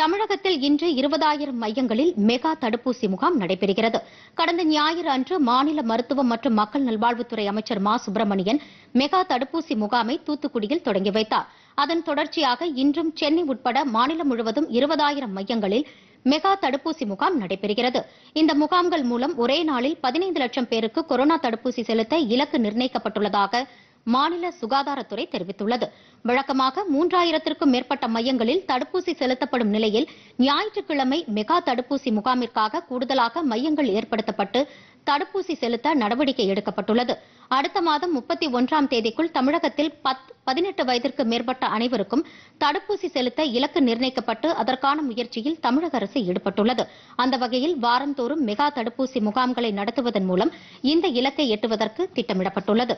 தமிழகத்தில் இன்று இருபதாயிரம் மையங்களில் மெகா தடுப்பூசி முகாம் நடைபெறுகிறது கடந்த ஞாயிறு அன்று மாநில மருத்துவம் மற்றும் மக்கள் நல்வாழ்வுத்துறை அமைச்சர் மா சுப்பிரமணியன் மெகா தடுப்பூசி முகாமை தூத்துக்குடியில் தொடங்கி வைத்தார் அதன் தொடர்ச்சியாக இன்றும் சென்னை உட்பட மாநிலம் முழுவதும் இருபதாயிரம் மையங்களில் மெகா தடுப்பூசி முகாம் நடைபெறுகிறது இந்த முகாம்கள் மூலம் ஒரே நாளில் பதினைந்து லட்சம் பேருக்கு கொரோனா தடுப்பூசி செலுத்த இலக்கு நிர்ணயிக்கப்பட்டுள்ளதாக மாநில சுகாதாரத்துறை தெரிவித்துள்ளது வழக்கமாக மூன்றாயிரத்திற்கும் மேற்பட்ட மையங்களில் தடுப்பூசி செலுத்தப்படும் நிலையில் ஞாயிற்றுக்கிழமை மெகா தடுப்பூசி முகாமிற்காக கூடுதலாக மையங்கள் ஏற்படுத்தப்பட்டு தடுப்பூசி செலுத்த நடவடிக்கை எடுக்கப்பட்டுள்ளது அடுத்த மாதம் முப்பத்தி ஒன்றாம் தேதிக்குள் தமிழகத்தில் பதினெட்டு வயதிற்கு மேற்பட்ட அனைவருக்கும் தடுப்பூசி செலுத்த இலக்கு நிர்ணயிக்கப்பட்டு அதற்கான முயற்சியில் தமிழக அரசு ஈடுபட்டுள்ளது அந்த வகையில் வாரந்தோறும் மெகா தடுப்பூசி முகாம்களை நடத்துவதன் மூலம் இந்த இலக்கை எட்டுவதற்கு திட்டமிடப்பட்டுள்ளது